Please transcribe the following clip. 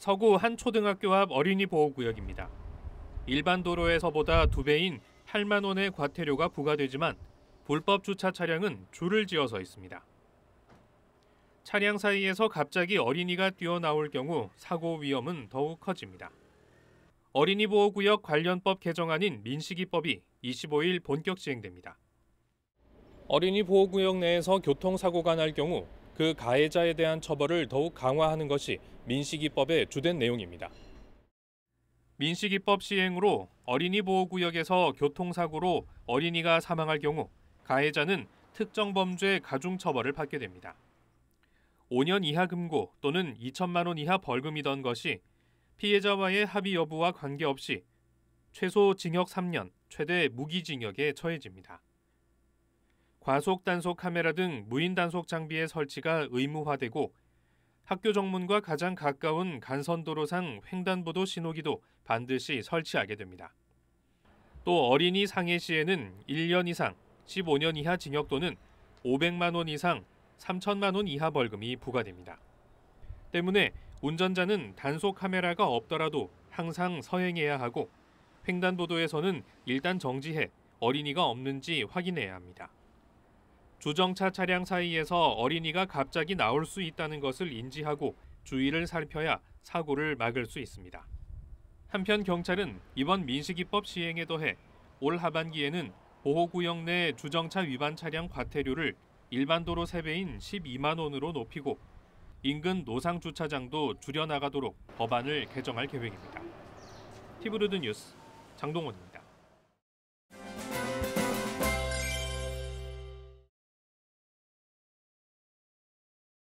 서구 한 초등학교 앞 어린이 보호구역입니다. 일반 도로에서보다 두 배인 8만 원의 과태료가 부과되지만 불법 주차 차량은 줄을 지어서 있습니다. 차량 사이에서 갑자기 어린이가 뛰어나올 경우 사고 위험은 더욱 커집니다. 어린이 보호구역 관련법 개정안인 민식이법이 25일 본격 시행됩니다. 어린이 보호구역 내에서 교통사고가 날 경우 그 가해자에 대한 처벌을 더욱 강화하는 것이 민식이법의 주된 내용입니다. 민식이법 시행으로 어린이 보호구역에서 교통사고로 어린이가 사망할 경우 가해자는 특정 범죄 가중처벌을 받게 됩니다. 5년 이하 금고 또는 2천만 원 이하 벌금이던 것이 피해자와의 합의 여부와 관계없이 최소 징역 3년, 최대 무기징역에 처해집니다. 과속 단속 카메라 등 무인 단속 장비의 설치가 의무화되고 학교 정문과 가장 가까운 간선도로상 횡단보도 신호기도 반드시 설치하게 됩니다. 또 어린이 상해 시에는 1년 이상 15년 이하 징역 또는 500만 원 이상 3천만 원 이하 벌금이 부과됩니다. 때문에 운전자는 단속 카메라가 없더라도 항상 서행해야 하고 횡단보도에서는 일단 정지해 어린이가 없는지 확인해야 합니다. 조정차 차량 사이에서 어린이가 갑자기 나올 수 있다는 것을 인지하고 주의를 살펴야 사고를 막을 수 있습니다. 한편 경찰은 이번 민식이법 시행에 더해 올 하반기에는 보호구역 내 주정차 위반 차량 과태료를 일반 도로 세배인 12만 원으로 높이고 인근 노상 주차장도 줄여나가도록 법안을 개정할 계획입니다. 티브루드 뉴스 장동원입니다.